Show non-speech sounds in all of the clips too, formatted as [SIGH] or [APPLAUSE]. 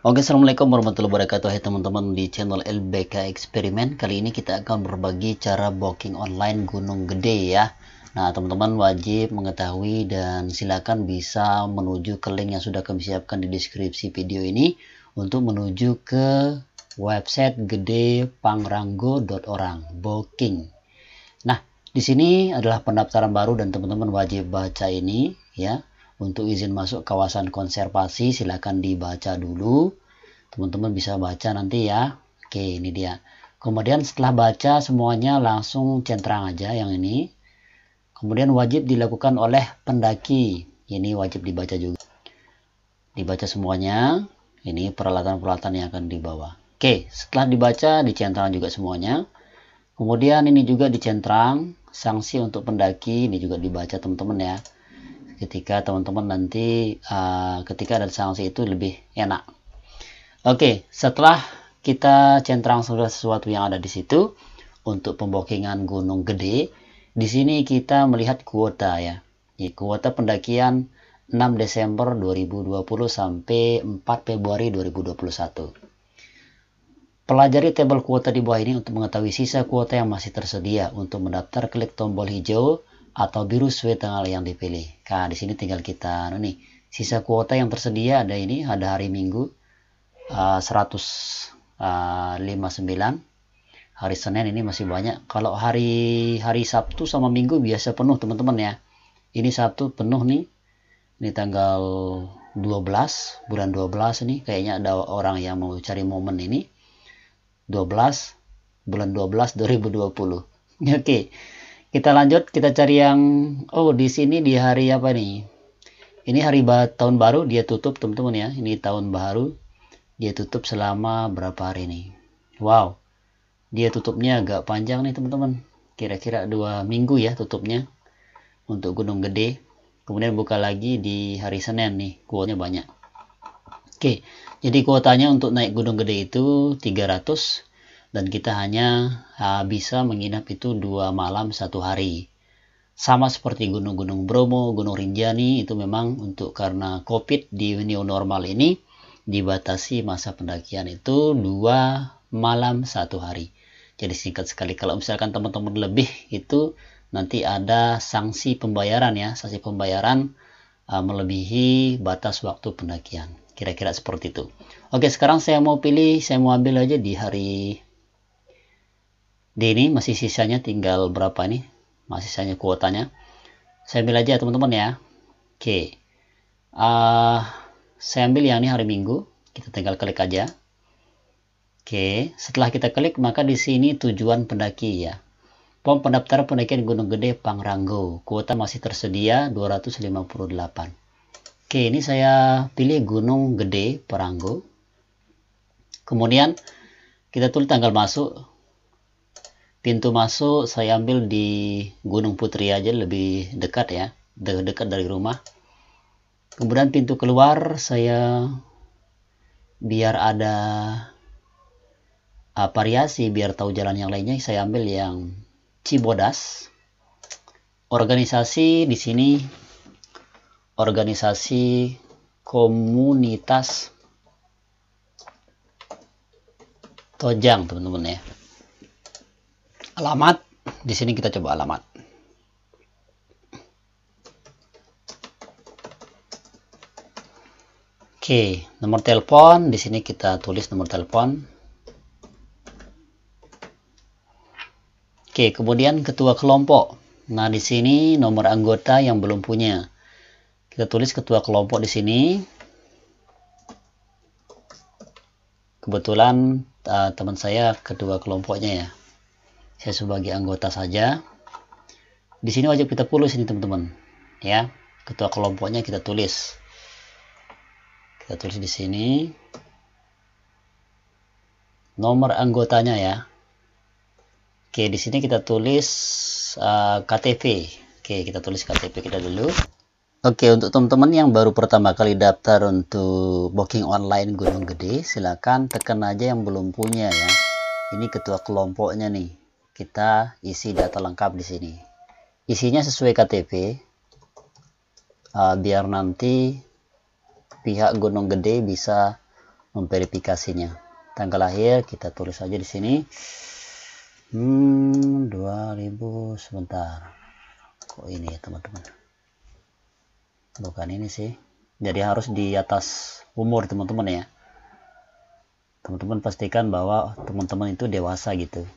Oke, Assalamualaikum warahmatullahi wabarakatuh Hai teman-teman di channel LBK Eksperimen Kali ini kita akan berbagi cara booking online Gunung Gede ya Nah, teman-teman wajib mengetahui dan silakan bisa menuju ke link yang sudah kami siapkan di deskripsi video ini Untuk menuju ke website gedepangrango.orang booking Nah, di sini adalah pendaftaran baru dan teman-teman wajib baca ini ya untuk izin masuk kawasan konservasi silahkan dibaca dulu teman-teman bisa baca nanti ya oke ini dia kemudian setelah baca semuanya langsung centrang aja yang ini kemudian wajib dilakukan oleh pendaki ini wajib dibaca juga dibaca semuanya ini peralatan-peralatan yang akan dibawa oke setelah dibaca dicentrang juga semuanya kemudian ini juga dicentrang sanksi untuk pendaki ini juga dibaca teman-teman ya ketika teman-teman nanti uh, ketika ada sanksi itu lebih enak oke okay, setelah kita centang segala sesuatu yang ada di situ untuk pembokingan gunung gede di sini kita melihat kuota ya kuota pendakian 6 Desember 2020 sampai 4 Februari 2021 Pelajari tabel kuota di bawah ini untuk mengetahui sisa kuota yang masih tersedia. Untuk mendaftar, klik tombol hijau atau biru tanggal yang dipilih. Nah, di sini tinggal kita anu nih sisa kuota yang tersedia ada ini ada hari Minggu eh, eh, uh, 159 hari Senin ini masih banyak. Kalau hari hari Sabtu sama Minggu biasa penuh teman-teman ya. Ini Sabtu penuh nih. Ini tanggal 12 bulan 12 nih kayaknya ada orang yang mau cari momen ini. 12 bulan 12 2020. [LAUGHS] Oke. Okay kita lanjut kita cari yang oh di sini di hari apa nih ini hari ba tahun baru dia tutup teman-teman ya ini tahun baru dia tutup selama berapa hari nih wow dia tutupnya agak panjang nih teman-teman kira-kira dua minggu ya tutupnya untuk Gunung Gede kemudian buka lagi di hari Senin nih kuotanya banyak oke jadi kuotanya untuk naik Gunung Gede itu 300 dan kita hanya bisa menginap itu dua malam satu hari. Sama seperti gunung-gunung Bromo, Gunung Rinjani itu memang untuk karena COVID di new normal ini dibatasi masa pendakian itu dua malam satu hari. Jadi singkat sekali. Kalau misalkan teman-teman lebih itu nanti ada sanksi pembayaran ya, sanksi pembayaran uh, melebihi batas waktu pendakian. Kira-kira seperti itu. Oke, sekarang saya mau pilih, saya mau ambil aja di hari di ini masih sisanya tinggal berapa nih? Masih sisanya kuotanya. Saya ambil aja teman-teman ya. Oke. Okay. Uh, saya ambil yang ini hari Minggu. Kita tinggal klik aja. Oke, setelah kita klik maka di sini tujuan pendaki ya. Pom pendaftar pendakian Gunung Gede Pangrango. Kuota masih tersedia 258. Oke, ini saya pilih Gunung Gede Pangrango. Kemudian kita tulis tanggal masuk pintu masuk saya ambil di Gunung Putri aja lebih dekat ya de dekat dari rumah kemudian pintu keluar saya biar ada uh, variasi biar tahu jalan yang lainnya saya ambil yang Cibodas organisasi di sini organisasi komunitas Tojang teman-teman ya alamat di sini kita coba alamat oke nomor telepon di sini kita tulis nomor telepon oke kemudian ketua kelompok nah di sini nomor anggota yang belum punya kita tulis ketua kelompok di sini kebetulan eh, teman saya kedua kelompoknya ya saya sebagai anggota saja di sini wajib kita tulis ini teman-teman ya ketua kelompoknya kita tulis kita tulis di sini nomor anggotanya ya oke di sini kita tulis uh, eh, KTP oke kita tulis KTP kita dulu oke untuk teman-teman yang baru pertama kali daftar untuk booking online Gunung Gede silakan tekan aja yang belum punya ya ini ketua kelompoknya nih kita isi data lengkap di sini. Isinya sesuai KTP, eh, biar nanti pihak Gunung Gede bisa memverifikasinya. Tanggal lahir kita tulis saja di sini. Hmm, 2000 sebentar. Kok ini ya, teman-teman? Bukan ini sih. Jadi harus di atas umur teman-teman ya. Teman-teman pastikan bahwa teman-teman itu dewasa gitu.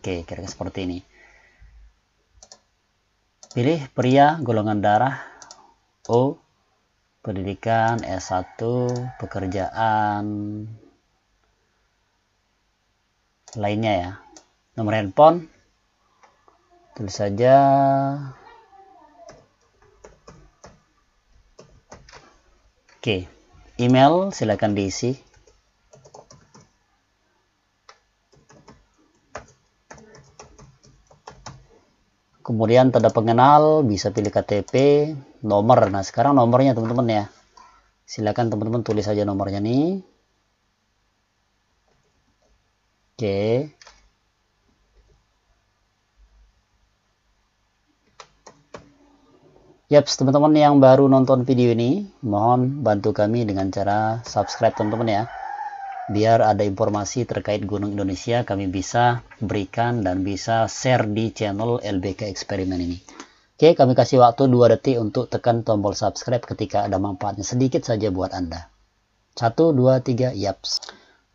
Oke, kira-kira seperti ini. Pilih pria golongan darah O, pendidikan S1, pekerjaan lainnya ya. Nomor handphone tulis saja Oke, email silakan diisi. kemudian tanda pengenal bisa pilih KTP nomor nah sekarang nomornya teman-teman ya silakan teman-teman tulis saja nomornya nih oke yaps teman-teman yang baru nonton video ini mohon bantu kami dengan cara subscribe teman-teman ya biar ada informasi terkait Gunung Indonesia kami bisa berikan dan bisa share di channel LBK Eksperimen ini. Oke, kami kasih waktu 2 detik untuk tekan tombol subscribe ketika ada manfaatnya sedikit saja buat Anda. 1, 2, 3, yaps.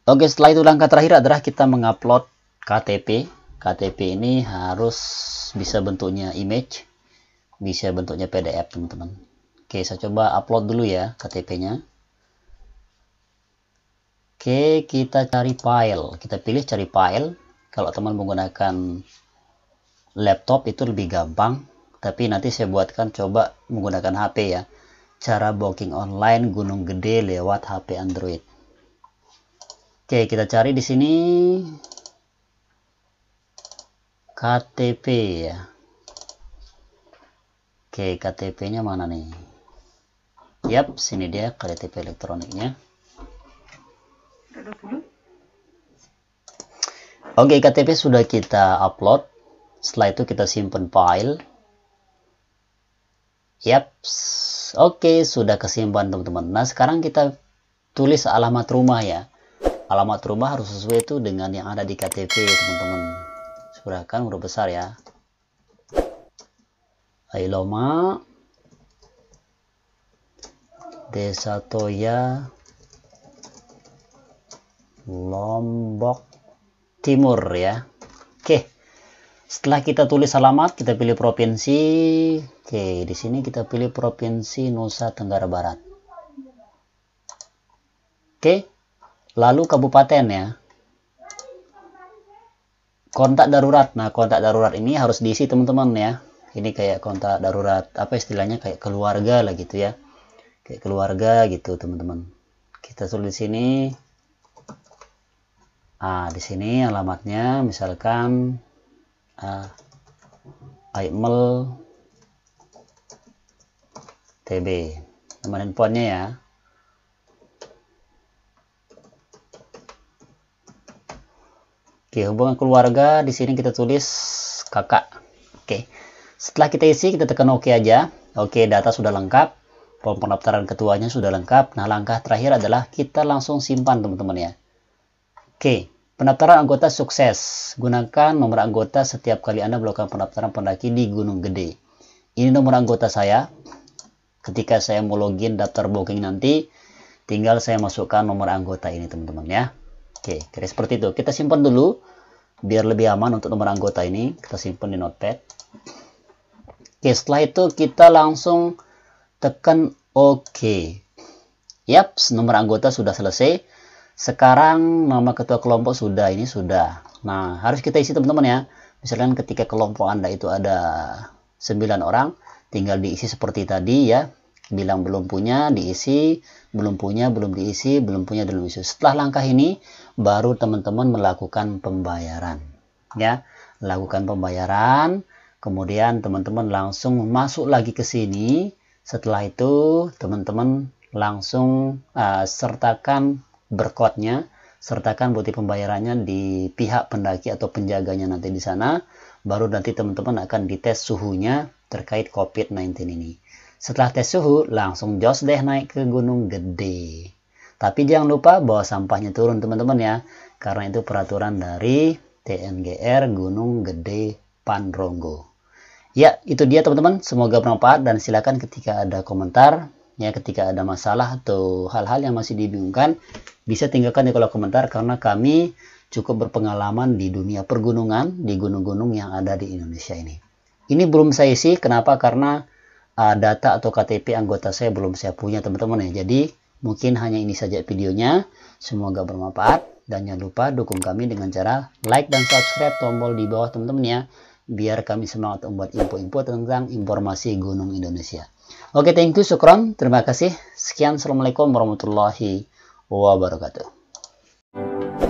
Oke, setelah itu langkah terakhir adalah kita mengupload KTP. KTP ini harus bisa bentuknya image, bisa bentuknya PDF, teman-teman. Oke, saya coba upload dulu ya KTP-nya. Oke, kita cari file. Kita pilih cari file. Kalau teman menggunakan laptop itu lebih gampang. Tapi nanti saya buatkan coba menggunakan HP ya. Cara booking online Gunung Gede lewat HP Android. Oke, kita cari di sini KTP ya. Oke, KTP-nya mana nih? Yap, sini dia KTP elektroniknya. Oke, okay, KTP sudah kita upload. Setelah itu kita simpan file. Yap, oke okay, sudah kesimpan teman-teman. Nah sekarang kita tulis alamat rumah ya. Alamat rumah harus sesuai itu dengan yang ada di KTP teman-teman. Surahkan huruf besar ya. Ailoma Desa Toya Lombok Timur ya. Oke. Setelah kita tulis alamat, kita pilih provinsi. Oke, di sini kita pilih provinsi Nusa Tenggara Barat. Oke. Lalu kabupaten ya. Kontak darurat. Nah, kontak darurat ini harus diisi teman-teman ya. Ini kayak kontak darurat, apa istilahnya kayak keluarga lah gitu ya. Kayak keluarga gitu, teman-teman. Kita tulis di sini Nah, di sini alamatnya misalkan uh, TB nomor handphonenya ya Oke hubungan keluarga di sini kita tulis kakak Oke setelah kita isi kita tekan OK aja Oke data sudah lengkap form pendaftaran ketuanya sudah lengkap Nah langkah terakhir adalah kita langsung simpan teman-teman ya Oke, pendaftaran anggota sukses. Gunakan nomor anggota setiap kali Anda melakukan pendaftaran pendaki di Gunung Gede. Ini nomor anggota saya. Ketika saya mau login daftar booking nanti, tinggal saya masukkan nomor anggota ini teman-teman ya. Oke, kira seperti itu. Kita simpan dulu biar lebih aman untuk nomor anggota ini. Kita simpan di notepad. Oke, setelah itu kita langsung tekan OK. Yaps, nomor anggota sudah selesai sekarang nama ketua kelompok sudah, ini sudah. Nah, harus kita isi teman-teman ya. Misalkan ketika kelompok Anda itu ada 9 orang, tinggal diisi seperti tadi ya. Bilang belum punya, diisi, belum punya, belum diisi, belum punya, belum diisi. Setelah langkah ini, baru teman-teman melakukan pembayaran. Ya, lakukan pembayaran, kemudian teman-teman langsung masuk lagi ke sini. Setelah itu, teman-teman langsung uh, sertakan berkotnya sertakan bukti pembayarannya di pihak pendaki atau penjaganya nanti di sana baru nanti teman-teman akan dites suhunya terkait COVID-19 ini setelah tes suhu langsung jos deh naik ke gunung gede tapi jangan lupa bawa sampahnya turun teman-teman ya karena itu peraturan dari TNGR Gunung Gede Panrongo ya itu dia teman-teman semoga bermanfaat dan silakan ketika ada komentar ya ketika ada masalah atau hal-hal yang masih dibingungkan bisa tinggalkan di kolom komentar karena kami cukup berpengalaman di dunia pergunungan di gunung-gunung yang ada di Indonesia ini. Ini belum saya isi kenapa karena uh, data atau KTP anggota saya belum saya punya teman-teman ya. Jadi mungkin hanya ini saja videonya. Semoga bermanfaat dan jangan lupa dukung kami dengan cara like dan subscribe tombol di bawah teman-teman ya biar kami semangat membuat info-info tentang informasi gunung Indonesia. Oke, okay, thank you Sukron. Terima kasih. Sekian. Assalamualaikum warahmatullahi wabarakatuh.